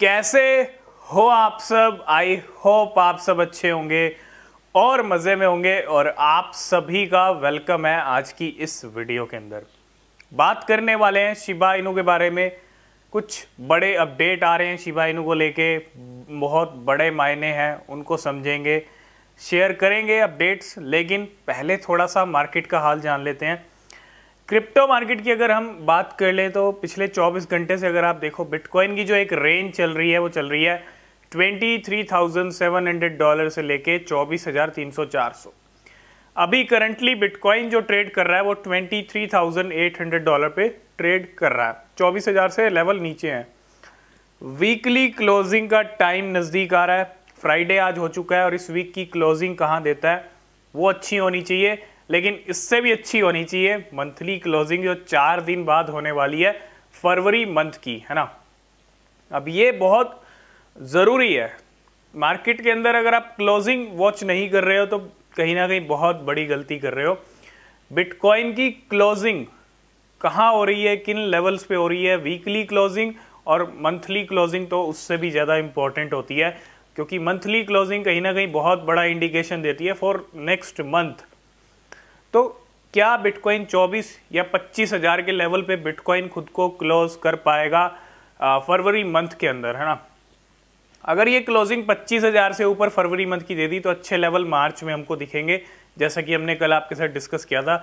कैसे हो आप सब आई होप आप सब अच्छे होंगे और मज़े में होंगे और आप सभी का वेलकम है आज की इस वीडियो के अंदर बात करने वाले हैं शिबा इनू के बारे में कुछ बड़े अपडेट आ रहे हैं शिबा इनू को लेके बहुत बड़े मायने हैं उनको समझेंगे शेयर करेंगे अपडेट्स लेकिन पहले थोड़ा सा मार्केट का हाल जान लेते हैं क्रिप्टो मार्केट की अगर हम बात कर लें तो पिछले 24 घंटे से अगर आप देखो बिटकॉइन की जो एक रेंज चल रही है वो चल रही है 23,700 डॉलर से लेके 24,300-400 अभी करंटली बिटकॉइन जो ट्रेड कर रहा है वो 23,800 डॉलर पे ट्रेड कर रहा है 24,000 से लेवल नीचे है वीकली क्लोजिंग का टाइम नज़दीक आ रहा है फ्राइडे आज हो चुका है और इस वीक की क्लोजिंग कहाँ देता है वो अच्छी होनी चाहिए लेकिन इससे भी अच्छी होनी चाहिए मंथली क्लोजिंग जो चार दिन बाद होने वाली है फरवरी मंथ की है ना अब ये बहुत ज़रूरी है मार्केट के अंदर अगर आप क्लोजिंग वॉच नहीं कर रहे हो तो कहीं ना कहीं बहुत बड़ी गलती कर रहे हो बिटकॉइन की क्लोजिंग कहाँ हो रही है किन लेवल्स पे हो रही है वीकली क्लोजिंग और मंथली क्लोजिंग तो उससे भी ज़्यादा इम्पॉर्टेंट होती है क्योंकि मंथली क्लोजिंग कहीं ना कहीं बहुत बड़ा इंडिकेशन देती है फॉर नेक्स्ट मंथ तो क्या बिटकॉइन 24 या पच्चीस हजार के लेवल पे बिटकॉइन खुद को क्लोज कर पाएगा फरवरी मंथ के अंदर है ना अगर ये क्लोजिंग पच्चीस हजार से ऊपर फरवरी मंथ की दे दी तो अच्छे लेवल मार्च में हमको दिखेंगे जैसा कि हमने कल आपके साथ डिस्कस किया था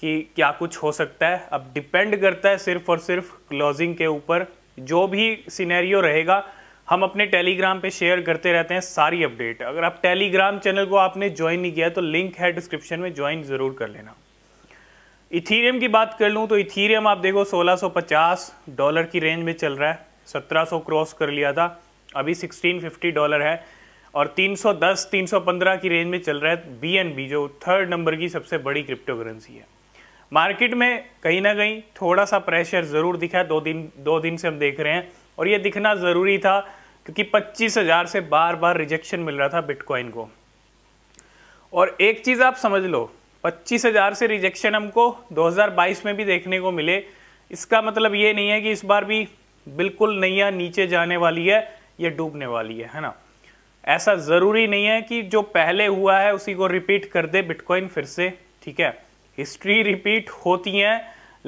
कि क्या कुछ हो सकता है अब डिपेंड करता है सिर्फ और सिर्फ क्लोजिंग के ऊपर जो भी सिनेरियो रहेगा हम अपने टेलीग्राम पे शेयर करते रहते हैं सारी अपडेट अगर आप टेलीग्राम चैनल को आपने ज्वाइन नहीं किया तो लिंक है डिस्क्रिप्शन में ज्वाइन ज़रूर कर लेना इथीरियम की बात कर लूँ तो इथीरियम आप देखो 1650 डॉलर की रेंज में चल रहा है 1700 क्रॉस कर लिया था अभी 1650 डॉलर है और 310 315 की रेंज में चल रहा है बी जो थर्ड नंबर की सबसे बड़ी क्रिप्टो करेंसी है मार्केट में कहीं ना कहीं थोड़ा सा प्रेशर ज़रूर दिखा है दो दिन दो दिन से हम देख रहे हैं और ये दिखना ज़रूरी था क्योंकि 25,000 से बार बार रिजेक्शन मिल रहा था बिटकॉइन को और एक चीज़ आप समझ लो 25,000 से रिजेक्शन हमको 2022 में भी देखने को मिले इसका मतलब ये नहीं है कि इस बार भी बिल्कुल नैया नीचे जाने वाली है या डूबने वाली है है ना ऐसा ज़रूरी नहीं है कि जो पहले हुआ है उसी को रिपीट कर दे बिटकॉइन फिर से ठीक है हिस्ट्री रिपीट होती है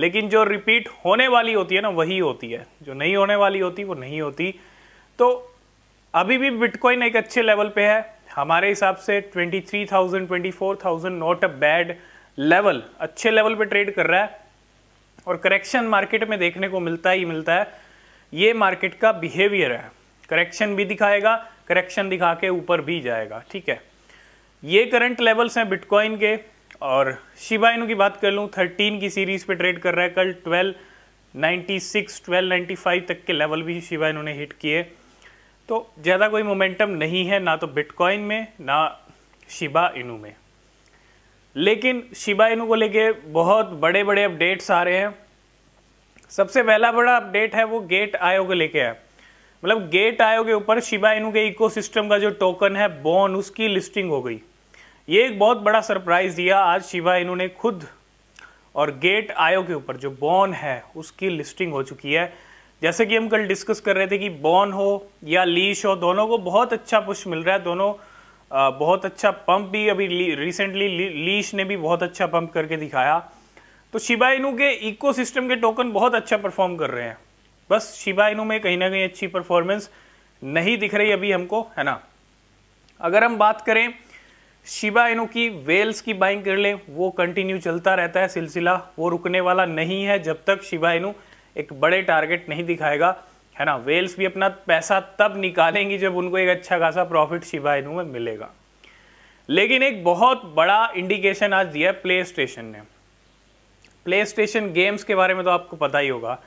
लेकिन जो रिपीट होने वाली होती है ना वही होती है जो नहीं होने वाली होती वो नहीं होती तो अभी भी बिटकॉइन एक अच्छे लेवल पे है हमारे हिसाब से 23,000, 24,000 नॉट अ बैड लेवल अच्छे लेवल पे ट्रेड कर रहा है और करेक्शन मार्केट में देखने को मिलता ही मिलता है ये मार्केट का बिहेवियर है करेक्शन भी दिखाएगा करेक्शन दिखा के ऊपर भी जाएगा ठीक है ये करंट लेवल्स हैं बिटकॉइन के और शिबा की बात कर लूँ थर्टीन की सीरीज पे ट्रेड कर रहा है कल twelve ninety six twelve ninety five तक के लेवल भी शिबा इन्होंने हिट किए तो ज़्यादा कोई मोमेंटम नहीं है ना तो बिटकॉइन में ना शिबा इनू में लेकिन शिबा इनू को लेके बहुत बड़े बड़े अपडेट्स आ रहे हैं सबसे पहला बड़ा अपडेट है वो गेट आयो को लेके है मतलब गेट आयो के ऊपर शिबा इनू के इकोसिस्टम का जो टोकन है बॉन उसकी लिस्टिंग हो गई ये एक बहुत बड़ा सरप्राइज़ दिया आज शिबा इनू ने खुद और गेट आयो के ऊपर जो बॉन है उसकी लिस्टिंग हो चुकी है जैसे कि हम कल डिस्कस कर रहे थे कि बॉन हो या लीश हो दोनों को बहुत अच्छा पुश मिल रहा है दोनों आ, बहुत अच्छा पंप भी अभी रिसेंटली ली, लीश ने भी बहुत अच्छा पंप करके दिखाया तो शिबा इनू के इकोसिस्टम के टोकन बहुत अच्छा परफॉर्म कर रहे हैं बस शिबा इनू में कहीं ना कहीं अच्छी परफॉर्मेंस नहीं दिख रही अभी हमको है ना अगर हम बात करें शिबा इनू की वेल्स की बाइंग कर लें वो कंटिन्यू चलता रहता है सिलसिला वो रुकने वाला नहीं है जब तक शिबा इनू एक बड़े टारगेट नहीं दिखाएगा है ना वेल्स भी अपना पैसा तब निकालेंगी जब उनको एक अच्छा खासा प्रॉफिट शिवा इनू में मिलेगा लेकिन एक बहुत बड़ा इंडिकेशन आज दिया है प्ले स्टेशन ने प्ले स्टेशन गेम्स के बारे में तो आपको पता ही होगा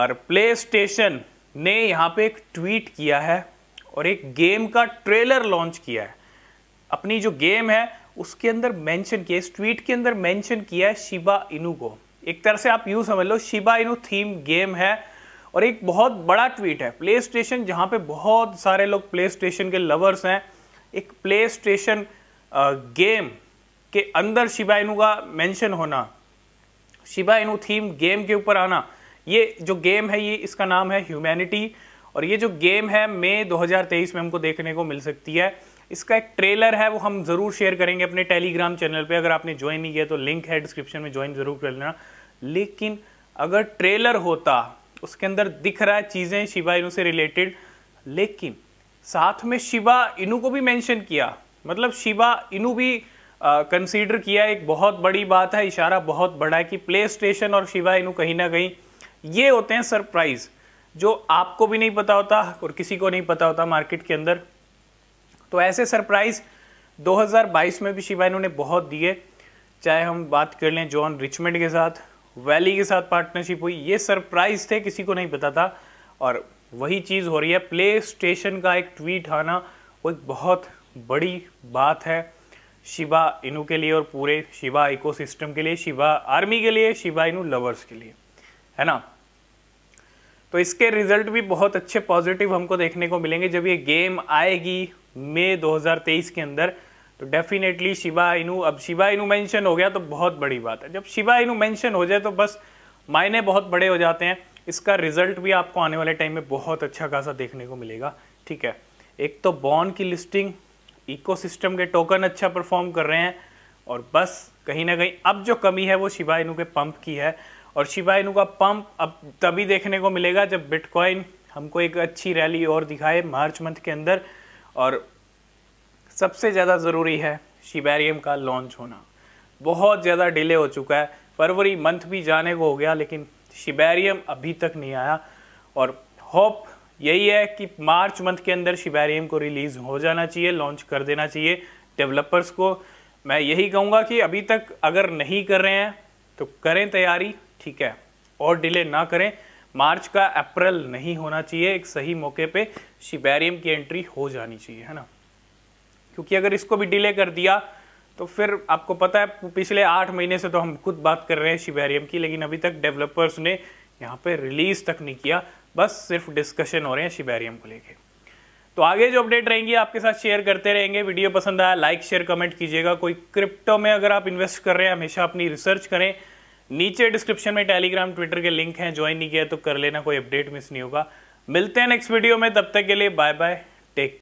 और प्ले स्टेशन ने यहाँ पे एक ट्वीट किया है और एक गेम का ट्रेलर लॉन्च किया है अपनी जो गेम है उसके अंदर मेंशन किया इस ट्वीट के अंदर मेंशन किया है शिबा इनू को एक तरह से आप यूँ समझ लो शिबा इनू थीम गेम है और एक बहुत बड़ा ट्वीट है प्ले स्टेशन जहाँ पर बहुत सारे लोग प्ले स्टेशन के लवर्स हैं एक प्ले स्टेशन गेम के अंदर शिबा इनू का मैंशन होना शिबा इनू थीम गेम के ऊपर आना ये जो गेम है ये इसका नाम है ह्यूमैनिटी और ये जो गेम है मई 2023 में हमको देखने को मिल सकती है इसका एक ट्रेलर है वो हम ज़रूर शेयर करेंगे अपने टेलीग्राम चैनल पे अगर आपने ज्वाइन नहीं किया तो लिंक है डिस्क्रिप्शन में ज्वाइन ज़रूर कर लेना लेकिन अगर ट्रेलर होता उसके अंदर दिख रहा है चीज़ें शिवा इनू से रिलेटेड लेकिन साथ में शिवा इनू को भी मैंशन किया मतलब शिवा इनू भी कंसीडर किया एक बहुत बड़ी बात है इशारा बहुत बड़ा है कि प्ले स्टेशन और शिवा इनू कहीं ना कहीं ये होते हैं सरप्राइज जो आपको भी नहीं पता होता और किसी को नहीं पता होता मार्केट के अंदर तो ऐसे सरप्राइज़ 2022 में भी शिवा ने बहुत दिए चाहे हम बात कर लें जॉन रिचमेंट के साथ वैली के साथ पार्टनरशिप हुई ये सरप्राइज थे किसी को नहीं पता था और वही चीज़ हो रही है प्ले स्टेशन का एक ट्वीट आना वो एक बहुत बड़ी बात है शिवा इनू के लिए और पूरे शिवा इकोसिस्टम के लिए शिवा आर्मी के लिए शिवा इनू लवर्स के लिए है ना तो इसके रिजल्ट भी बहुत अच्छे पॉजिटिव हमको देखने को मिलेंगे जब ये गेम आएगी मई 2023 के अंदर तो डेफिनेटली शिवा इनु अब शिवा इनु मेंशन हो गया तो बहुत बड़ी बात है जब शिवा इनु मेंशन हो जाए तो बस मायने बहुत बड़े हो जाते हैं इसका रिजल्ट भी आपको आने वाले टाइम में बहुत अच्छा खासा देखने को मिलेगा ठीक है एक तो बॉन्ड की लिस्टिंग इकोसिस्टम के टोकन अच्छा परफॉर्म कर रहे हैं और बस कहीं ना कहीं अब जो कमी है वो शिवा इनू के पंप की है और शिवा इनू का पंप अब तभी देखने को मिलेगा जब बिटकॉइन हमको एक अच्छी रैली और दिखाए मार्च मंथ के अंदर और सबसे ज़्यादा ज़रूरी है शिबेरियम का लॉन्च होना बहुत ज़्यादा डिले हो चुका है फरवरी मंथ भी जाने को हो गया लेकिन शिबेरियम अभी तक नहीं आया और होप यही है कि मार्च मंथ के अंदर शिबेरियम को रिलीज़ हो जाना चाहिए लॉन्च कर देना चाहिए डेवलपर्स को मैं यही कहूँगा कि अभी तक अगर नहीं कर रहे हैं तो करें तैयारी ठीक है और डिले ना करें मार्च का अप्रैल नहीं होना चाहिए एक सही मौके पे शिबेरियम की एंट्री हो जानी चाहिए है ना क्योंकि अगर इसको भी डिले कर दिया तो फिर आपको पता है पिछले आठ महीने से तो हम खुद बात कर रहे हैं शिबेरियम की लेकिन अभी तक डेवलपर्स ने यहाँ पे रिलीज तक नहीं किया बस सिर्फ डिस्कशन हो रहे हैं शिबेरियम को लेके तो आगे जो अपडेट रहेंगी आपके साथ शेयर करते रहेंगे वीडियो पसंद आया लाइक शेयर कमेंट कीजिएगा कोई क्रिप्टो में अगर आप इन्वेस्ट कर रहे हैं हमेशा अपनी रिसर्च करें नीचे डिस्क्रिप्शन में टेलीग्राम ट्विटर के लिंक हैं ज्वाइन नहीं किया तो कर लेना कोई अपडेट मिस नहीं होगा मिलते हैं नेक्स्ट वीडियो में तब तक के लिए बाय बाय टेक